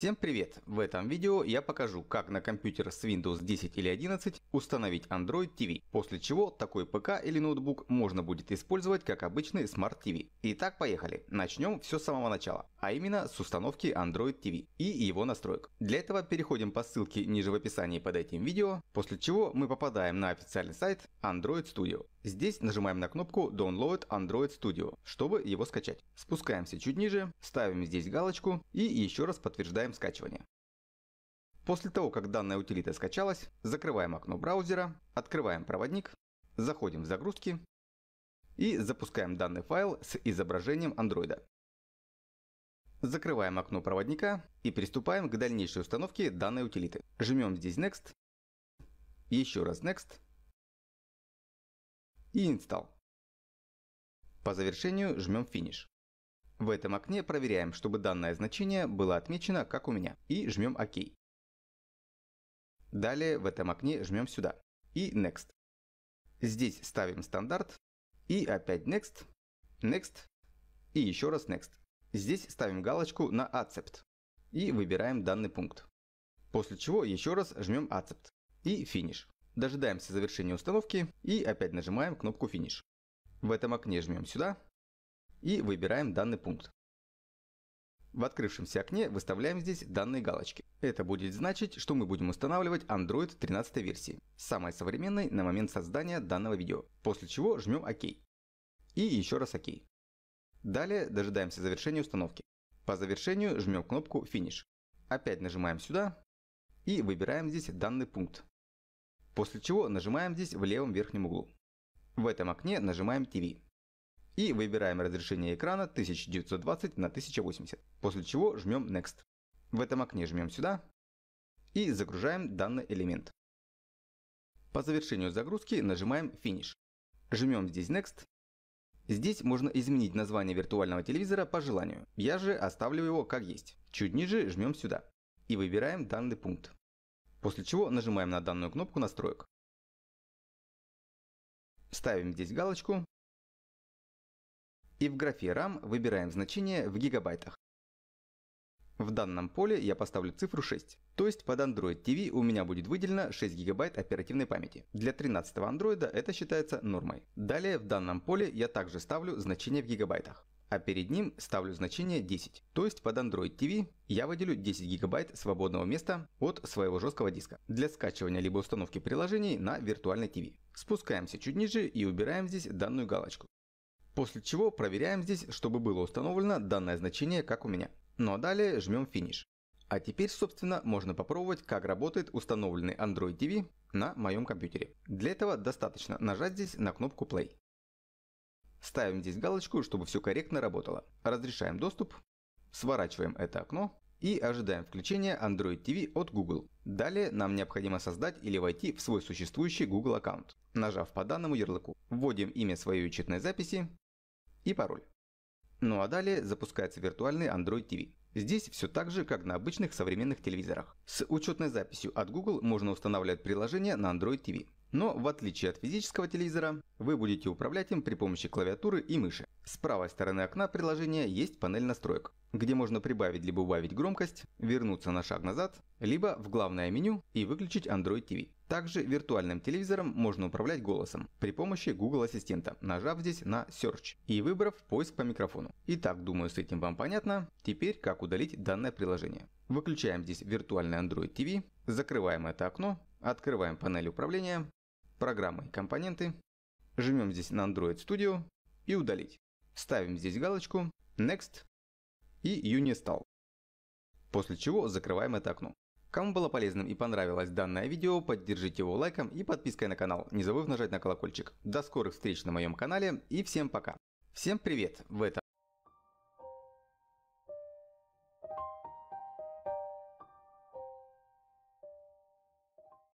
Всем привет! В этом видео я покажу, как на компьютер с Windows 10 или 11 установить Android TV, после чего такой ПК или ноутбук можно будет использовать как обычный Smart TV. Итак, поехали! Начнем все с самого начала, а именно с установки Android TV и его настроек. Для этого переходим по ссылке ниже в описании под этим видео, после чего мы попадаем на официальный сайт Android Studio. Здесь нажимаем на кнопку Download Android Studio, чтобы его скачать. Спускаемся чуть ниже, ставим здесь галочку и еще раз подтверждаем скачивание. После того, как данная утилита скачалась, закрываем окно браузера, открываем проводник, заходим в загрузки и запускаем данный файл с изображением Android. Закрываем окно проводника и приступаем к дальнейшей установке данной утилиты. Жмем здесь Next, еще раз Next, и install. По завершению жмем Finish. В этом окне проверяем, чтобы данное значение было отмечено, как у меня, и жмем ОК. Далее в этом окне жмем сюда и Next. Здесь ставим стандарт и опять Next, Next и еще раз Next. Здесь ставим галочку на Accept и выбираем данный пункт. После чего еще раз жмем Accept и Finish дожидаемся завершения установки и опять нажимаем кнопку «Финиш». В этом окне жмем сюда и выбираем данный пункт. В открывшемся окне выставляем здесь данные галочки. Это будет значить, что мы будем устанавливать Android 13 версии, самой современной на момент создания данного видео, после чего жмем ОК. И еще раз ОК. Далее дожидаемся завершения установки. По завершению жмем кнопку «Финиш». Опять нажимаем сюда и выбираем здесь данный пункт, После чего нажимаем здесь в левом верхнем углу. В этом окне нажимаем TV. И выбираем разрешение экрана 1920 на 1080. После чего жмем Next. В этом окне жмем сюда. И загружаем данный элемент. По завершению загрузки нажимаем Finish. Жмем здесь Next. Здесь можно изменить название виртуального телевизора по желанию. Я же оставлю его как есть. Чуть ниже жмем сюда. И выбираем данный пункт. После чего нажимаем на данную кнопку настроек. Ставим здесь галочку. И в графе RAM выбираем значение в гигабайтах. В данном поле я поставлю цифру 6. То есть под Android TV у меня будет выделено 6 гигабайт оперативной памяти. Для 13 Android это считается нормой. Далее в данном поле я также ставлю значение в гигабайтах а перед ним ставлю значение 10. То есть под Android TV я выделю 10 гигабайт свободного места от своего жесткого диска для скачивания либо установки приложений на виртуальной TV. Спускаемся чуть ниже и убираем здесь данную галочку. После чего проверяем здесь, чтобы было установлено данное значение, как у меня. Ну а далее жмем финиш. А теперь, собственно, можно попробовать, как работает установленный Android TV на моем компьютере. Для этого достаточно нажать здесь на кнопку Play. Ставим здесь галочку, чтобы все корректно работало. Разрешаем доступ, сворачиваем это окно и ожидаем включения Android TV от Google. Далее нам необходимо создать или войти в свой существующий Google аккаунт, нажав по данному ярлыку. Вводим имя своей учетной записи и пароль. Ну а далее запускается виртуальный Android TV. Здесь все так же, как на обычных современных телевизорах. С учетной записью от Google можно устанавливать приложение на Android TV. Но в отличие от физического телевизора, вы будете управлять им при помощи клавиатуры и мыши. С правой стороны окна приложения есть панель настроек, где можно прибавить либо убавить громкость, вернуться на шаг назад, либо в главное меню и выключить Android TV. Также виртуальным телевизором можно управлять голосом при помощи Google Ассистента, нажав здесь на Search и выбрав поиск по микрофону. Итак, думаю, с этим вам понятно. Теперь, как удалить данное приложение. Выключаем здесь виртуальный Android TV, закрываем это окно, открываем панель управления, программы компоненты, жмем здесь на Android Studio и удалить. Ставим здесь галочку Next и Unistal. После чего закрываем это окно. Кому было полезным и понравилось данное видео, поддержите его лайком и подпиской на канал, не забыв нажать на колокольчик. До скорых встреч на моем канале и всем пока. Всем привет! В этом